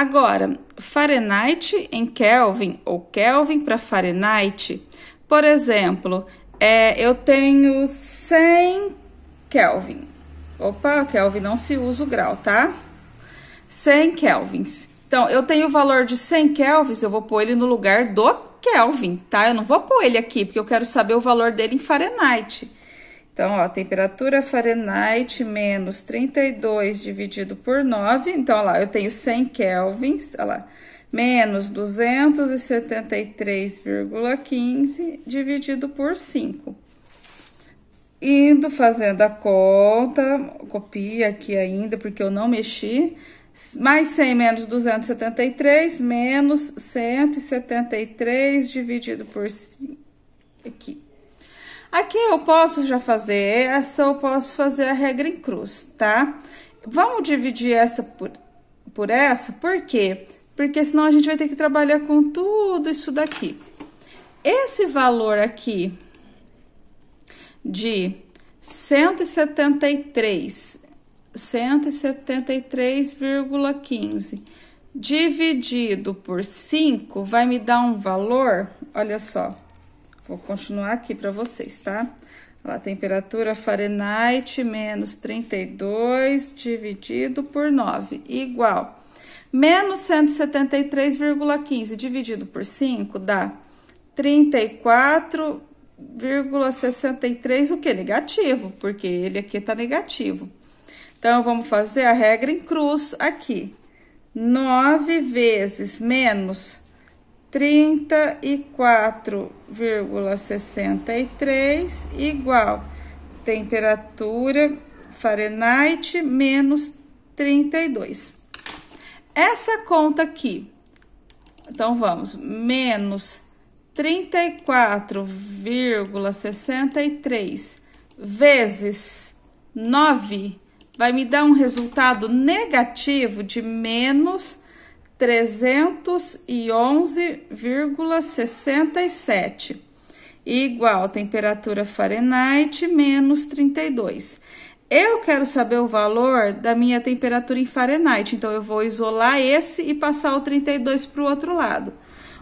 Agora, Fahrenheit em Kelvin ou Kelvin para Fahrenheit, por exemplo, é, eu tenho 100 Kelvin. Opa, Kelvin não se usa o grau, tá? 100 Kelvins. Então, eu tenho o valor de 100 Kelvins, eu vou pôr ele no lugar do Kelvin, tá? Eu não vou pôr ele aqui, porque eu quero saber o valor dele em Fahrenheit. Então, ó, temperatura Fahrenheit menos 32 dividido por 9. Então, ó lá, eu tenho 100 kelvins, ó lá, menos 273,15 dividido por 5. Indo fazendo a conta, copia aqui ainda, porque eu não mexi. Mais 100 menos 273, menos 173 dividido por 5. Aqui. Aqui eu posso já fazer essa, eu posso fazer a regra em cruz, tá? Vamos dividir essa por, por essa, por quê? Porque senão a gente vai ter que trabalhar com tudo isso daqui. Esse valor aqui de 173, 173,15 dividido por 5 vai me dar um valor, olha só, Vou continuar aqui para vocês, tá? Lá, temperatura Fahrenheit menos 32 dividido por 9, igual. Menos 173,15 dividido por 5 dá 34,63, o que? Negativo, porque ele aqui está negativo. Então, vamos fazer a regra em cruz aqui. 9 vezes menos 34,63 igual temperatura Fahrenheit menos 32. Essa conta aqui, então vamos, menos 34,63 vezes 9 vai me dar um resultado negativo de menos 311,67 igual a temperatura Fahrenheit menos 32. Eu quero saber o valor da minha temperatura em Fahrenheit, então eu vou isolar esse e passar o 32 para o outro lado.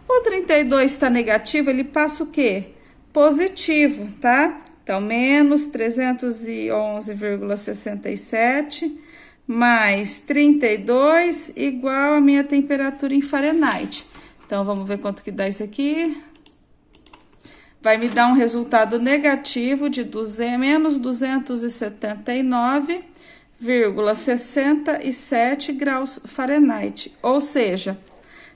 O 32 está negativo, ele passa o quê? Positivo, tá? Então, menos 311,67 mais 32 igual a minha temperatura em Fahrenheit. Então, vamos ver quanto que dá isso aqui. Vai me dar um resultado negativo de 200, menos 279,67 graus Fahrenheit. Ou seja,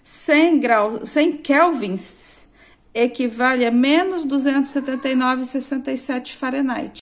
100, graus, 100 kelvins equivale a menos 279,67 Fahrenheit.